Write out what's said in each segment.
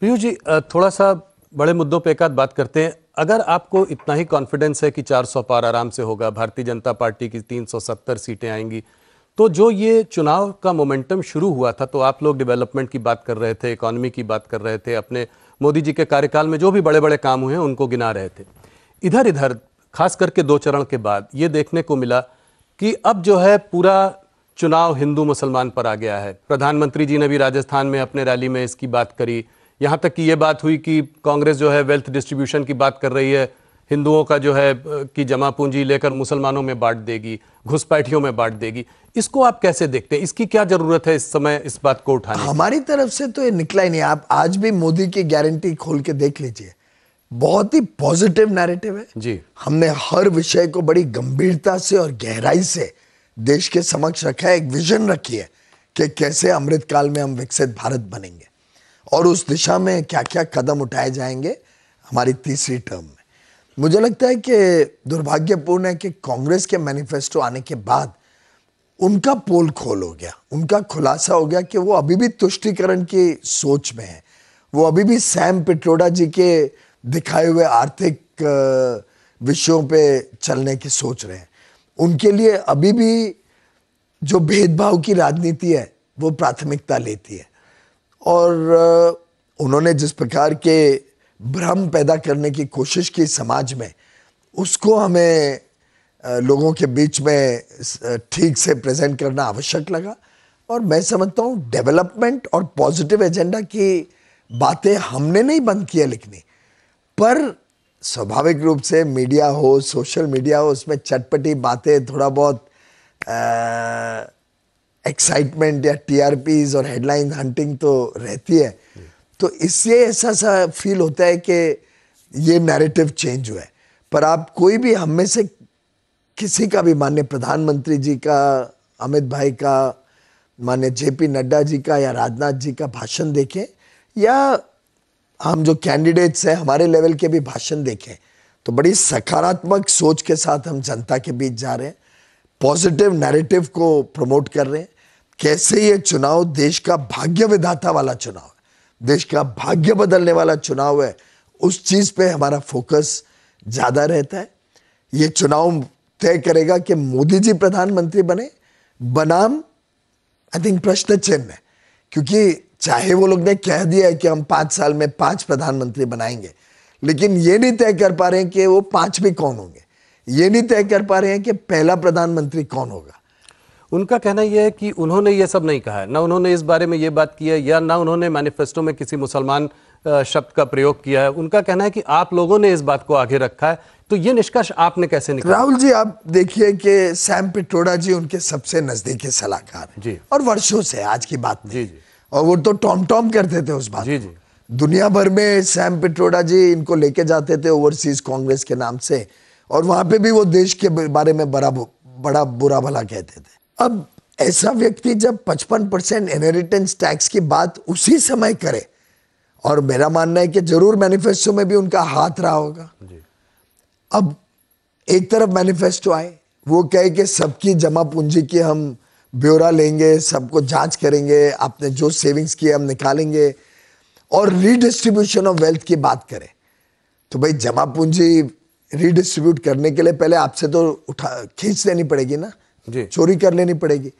PU जी थोड़ा सा बड़े मुद्दों पे एक आध बात करते हैं अगर आपको इतना ही कॉन्फिडेंस है कि 400 पार आराम से होगा भारतीय जनता पार्टी की 370 सीटें आएंगी तो जो ये चुनाव का मोमेंटम शुरू हुआ था तो आप लोग डेवलपमेंट की बात कर रहे थे इकोनॉमी की बात कर रहे थे अपने मोदी जी के कार्यकाल में जो भी बड़े बड़े काम हुए हैं उनको गिना रहे थे इधर इधर खास करके दो चरण के बाद ये देखने को मिला कि अब जो है पूरा चुनाव हिंदू मुसलमान पर आ गया है प्रधानमंत्री जी ने भी राजस्थान में अपने रैली में इसकी बात करी यहाँ तक कि ये बात हुई कि कांग्रेस जो है वेल्थ डिस्ट्रीब्यूशन की बात कर रही है हिंदुओं का जो है कि जमा पूंजी लेकर मुसलमानों में बांट देगी घुसपैठियों में बांट देगी इसको आप कैसे देखते हैं इसकी क्या जरूरत है इस समय इस बात को उठाने हमारी तरफ से तो ये निकला ही नहीं आप आज भी मोदी की गारंटी खोल के देख लीजिए बहुत ही पॉजिटिव नैरेटिव है जी हमने हर विषय को बड़ी गंभीरता से और गहराई से देश के समक्ष रखा है एक विजन रखी है कि कैसे अमृतकाल में हम विकसित भारत बनेंगे और उस दिशा में क्या क्या कदम उठाए जाएंगे हमारी तीसरी टर्म में मुझे लगता है कि दुर्भाग्यपूर्ण है कि कांग्रेस के मैनिफेस्टो आने के बाद उनका पोल खोल हो गया उनका खुलासा हो गया कि वो अभी भी तुष्टिकरण की सोच में है वो अभी भी सैम पिट्रोडा जी के दिखाए हुए आर्थिक विषयों पे चलने की सोच रहे हैं उनके लिए अभी भी जो भेदभाव की राजनीति है वो प्राथमिकता लेती है और उन्होंने जिस प्रकार के भ्रम पैदा करने की कोशिश की समाज में उसको हमें लोगों के बीच में ठीक से प्रेजेंट करना आवश्यक लगा और मैं समझता हूँ डेवलपमेंट और पॉजिटिव एजेंडा की बातें हमने नहीं बंद किया लिखनी पर स्वाभाविक रूप से मीडिया हो सोशल मीडिया हो उसमें चटपटी बातें थोड़ा बहुत आ, एक्साइटमेंट या टीआरपीज और हेडलाइन हंटिंग तो रहती है तो इससे ऐसा सा फील होता है कि ये नैरेटिव चेंज हुआ है पर आप कोई भी हम में से किसी का भी मान्य प्रधानमंत्री जी का अमित भाई का मान्य पी नड्डा जी का या राजनाथ जी का भाषण देखें या हम जो कैंडिडेट्स हैं हमारे लेवल के भी भाषण देखें तो बड़ी सकारात्मक सोच के साथ हम जनता के बीच जा रहे हैं पॉजिटिव नैरेटिव को प्रमोट कर रहे हैं कैसे ये चुनाव देश का भाग्य विधाता वाला चुनाव है देश का भाग्य बदलने वाला चुनाव है उस चीज़ पे हमारा फोकस ज़्यादा रहता है ये चुनाव तय करेगा कि मोदी जी प्रधानमंत्री बने बनाम आई थिंक प्रश्न चिन्ह है क्योंकि चाहे वो लोग ने कह दिया है कि हम पाँच साल में पांच प्रधानमंत्री बनाएंगे लेकिन ये नहीं तय कर पा रहे हैं कि वो पांच भी कौन होंगे ये नहीं तय कर पा रहे हैं कि पहला प्रधानमंत्री कौन होगा उनका कहना यह है कि उन्होंने ये सब नहीं कहा है ना उन्होंने इस बारे में ये बात की है या ना उन्होंने मैनिफेस्टो में किसी मुसलमान शब्द का प्रयोग किया है उनका कहना है कि आप लोगों ने इस बात को आगे रखा है तो ये निष्कर्ष आपने कैसे निकाला राहुल जी आप देखिए कि सैम पिटोड़ा जी उनके सबसे नजदीकी सलाहकार हैं जी और वर्षों से आज की बात जी जी और वो तो टॉम टॉम करते थे उस बात जी जी दुनिया भर में सैम पिट्रोडा जी इनको लेके जाते थे ओवरसीज कांग्रेस के नाम से और वहां पे भी वो देश के बारे में बड़ा बड़ा बुरा भला कहते थे अब ऐसा व्यक्ति जब 55 परसेंट इनहेरिटेंस टैक्स की बात उसी समय करे और मेरा मानना है कि जरूर मैनिफेस्टो में भी उनका हाथ रहा होगा अब एक तरफ मैनिफेस्टो आए वो कहे कि सबकी जमा पूंजी की हम ब्यौरा लेंगे सबको जांच करेंगे आपने जो सेविंग्स की हम निकालेंगे और रीडिस्ट्रीब्यूशन ऑफ वेल्थ की बात करें तो भाई जमा पूंजी रीडिस्ट्रीब्यूट करने के लिए पहले आपसे तो उठा खींच देनी पड़ेगी ना चोरी कर लेनी पड़ेगी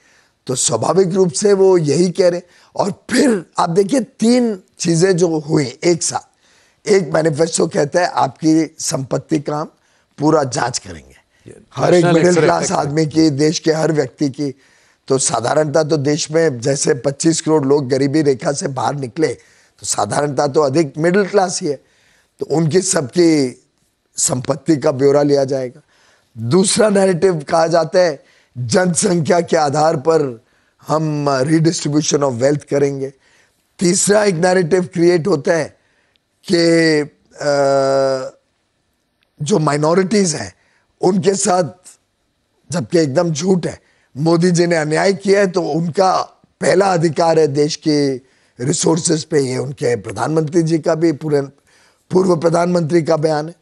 तो स्वाभाविक रूप से वो यही कह रहे और फिर आप देखिए तीन चीजें जो हुई एक साथ एक मैनिफेस्टो कहता है आपकी संपत्ति का हम पूरा जांच करेंगे हर एक मिडिल क्लास आदमी की देश के हर व्यक्ति की तो साधारणता तो देश में जैसे 25 करोड़ लोग गरीबी रेखा से बाहर निकले तो साधारणता तो अधिक मिडिल क्लास ही है तो उनकी सबकी संपत्ति का ब्यौरा लिया जाएगा दूसरा नैरेटिव कहा जाता है जनसंख्या के आधार पर हम रिडिस्ट्रीब्यूशन ऑफ वेल्थ करेंगे तीसरा एक नैरेटिव क्रिएट होता है कि जो माइनॉरिटीज़ हैं उनके साथ जबकि एकदम झूठ है मोदी जी ने अन्याय किया है तो उनका पहला अधिकार है देश के रिसोर्सेज पे ये उनके प्रधानमंत्री जी का भी पूरे पूर्व प्रधानमंत्री का बयान है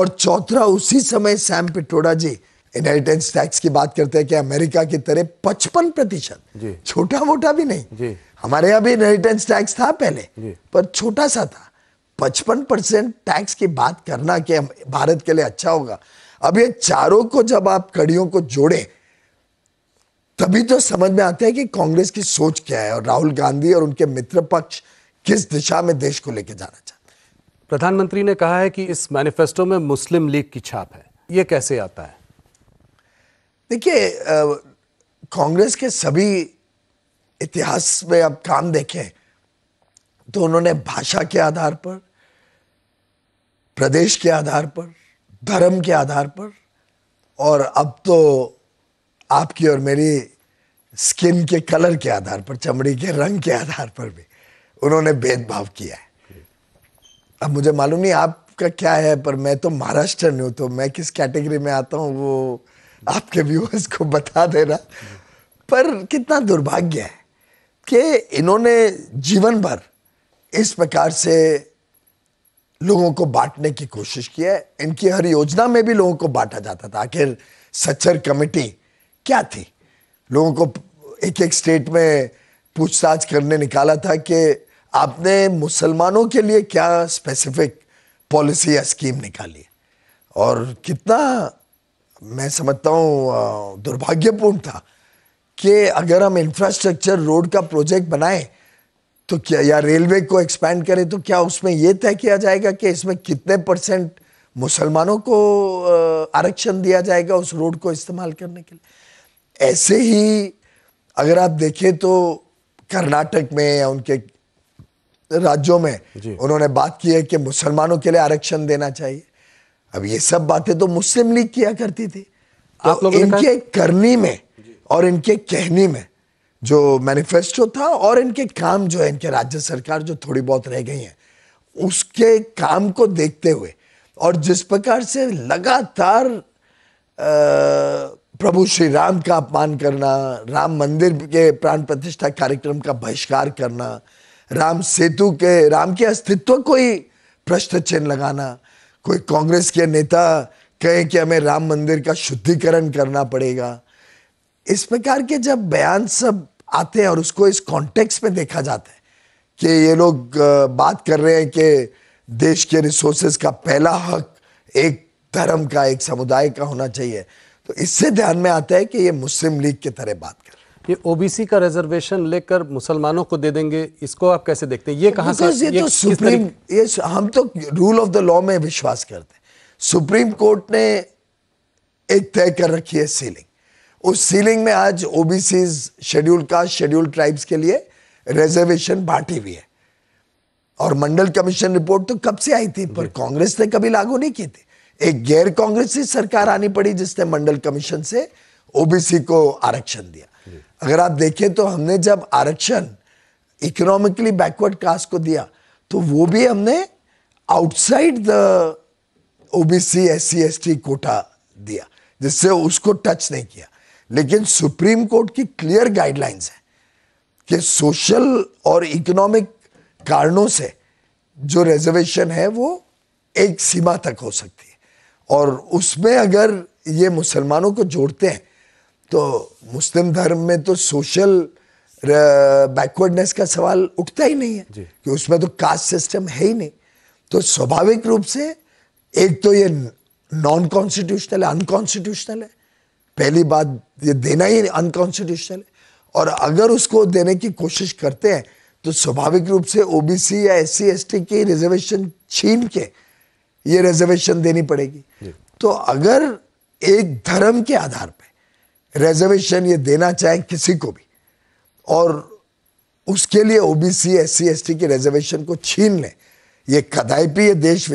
और चौथा उसी समय सैम पिटोड़ा जी इनहेरिटेंस टैक्स की बात करते हैं कि अमेरिका की तरह पचपन प्रतिशत छोटा मोटा भी नहीं हमारे यहाँ भी इनहेरिटेंस टैक्स था पहले पर छोटा सा था पचपन परसेंट टैक्स की बात करना कि भारत के लिए अच्छा होगा अब ये चारों को जब आप कड़ियों को जोड़े तभी तो समझ में आता है कि कांग्रेस की सोच क्या है और राहुल गांधी और उनके मित्र पक्ष किस दिशा में देश को लेकर जाना चाहते प्रधानमंत्री ने कहा है कि इस मैनिफेस्टो में मुस्लिम लीग की छाप है ये कैसे आता है देखिए कांग्रेस के सभी इतिहास में अब काम देखें तो उन्होंने भाषा के आधार पर प्रदेश के आधार पर धर्म के आधार पर और अब तो आपकी और मेरी स्किन के कलर के आधार पर चमड़ी के रंग के आधार पर भी उन्होंने भेदभाव किया है अब मुझे मालूम नहीं आपका क्या है पर मैं तो महाराष्ट्र में हूँ तो मैं किस कैटेगरी में आता हूँ वो आपके व्यूअर्स को बता देना पर कितना दुर्भाग्य है कि इन्होंने जीवन भर इस प्रकार से लोगों को बांटने की कोशिश की है इनकी हर योजना में भी लोगों को बांटा जाता था आखिर सच्चर कमेटी क्या थी लोगों को एक एक स्टेट में पूछताछ करने निकाला था कि आपने मुसलमानों के लिए क्या स्पेसिफिक पॉलिसी या स्कीम निकाली और कितना मैं समझता हूँ दुर्भाग्यपूर्ण था कि अगर हम इंफ्रास्ट्रक्चर रोड का प्रोजेक्ट बनाएं तो क्या या रेलवे को एक्सपैंड करें तो क्या उसमें ये तय किया जाएगा कि इसमें कितने परसेंट मुसलमानों को आरक्षण दिया जाएगा उस रोड को इस्तेमाल करने के लिए ऐसे ही अगर आप देखें तो कर्नाटक में या उनके राज्यों में उन्होंने बात की है कि मुसलमानों के लिए आरक्षण देना चाहिए अब ये सब बातें तो मुस्लिम लीग किया करती थी तो अब इनके करने में और इनके कहने में जो मैनिफेस्टो था और इनके काम जो है इनके राज्य सरकार जो थोड़ी बहुत रह गई है उसके काम को देखते हुए और जिस प्रकार से लगातार प्रभु श्री राम का अपमान करना राम मंदिर के प्राण प्रतिष्ठा कार्यक्रम का बहिष्कार करना राम सेतु के राम के अस्तित्व को ही प्रश्न चिन्ह लगाना कोई कांग्रेस के नेता कहें कि हमें राम मंदिर का शुद्धिकरण करना पड़ेगा इस प्रकार के जब बयान सब आते हैं और उसको इस कॉन्टेक्स्ट में देखा जाता है कि ये लोग बात कर रहे हैं कि देश के रिसोर्सेज का पहला हक एक धर्म का एक समुदाय का होना चाहिए तो इससे ध्यान में आता है कि ये मुस्लिम लीग की तरह बात कर ये ओबीसी का रिजर्वेशन लेकर मुसलमानों को दे देंगे इसको आप कैसे देखते हैं ये कहां से ये, तो सुप्रीम ये हम तो रूल ऑफ द लॉ में विश्वास करते हैं सुप्रीम कोर्ट ने एक तय कर रखी है सीलिंग उस सीलिंग में आज OBC schedule caste schedule tribes के लिए रिजर्वेशन बांटी हुई है और मंडल कमीशन रिपोर्ट तो कब से आई थी पर कांग्रेस ने कभी लागू नहीं की थी एक गैर कांग्रेसी सरकार आनी पड़ी जिसने मंडल कमीशन से ओबीसी को आरक्षण दिया अगर आप देखें तो हमने जब आरक्षण इकोनॉमिकली बैकवर्ड कास्ट को दिया तो वो भी हमने outside the OBC S C S T quota दिया जिससे उसको टच नहीं किया लेकिन सुप्रीम कोर्ट की क्लियर गाइडलाइंस है कि सोशल और इकोनॉमिक कारणों से जो रिजर्वेशन है वो एक सीमा तक हो सकती है और उसमें अगर ये मुसलमानों को जोड़ते हैं तो मुस्लिम धर्म में तो सोशल बैकवर्डनेस का सवाल उठता ही नहीं है कि उसमें तो कास्ट सिस्टम है ही नहीं तो स्वाभाविक रूप से एक तो ये नॉन कॉन्स्टिट्यूशनल है अनकॉन्स्टिट्यूशनल है पहली बात ये देना ही अनकॉन्स्टिट्यूशनल है और अगर उसको देने की कोशिश करते हैं तो स्वाभाविक रूप से ओबीसी या एस सी की रिजर्वेशन छीन के ये रिजर्वेशन देनी पड़ेगी तो अगर एक धर्म के आधार पर रिजर्वेशन ये देना चाहे किसी को भी और उसके लिए ओबीसी एससी एसटी की रिजर्वेशन को छीन लें ये कदापि ये देश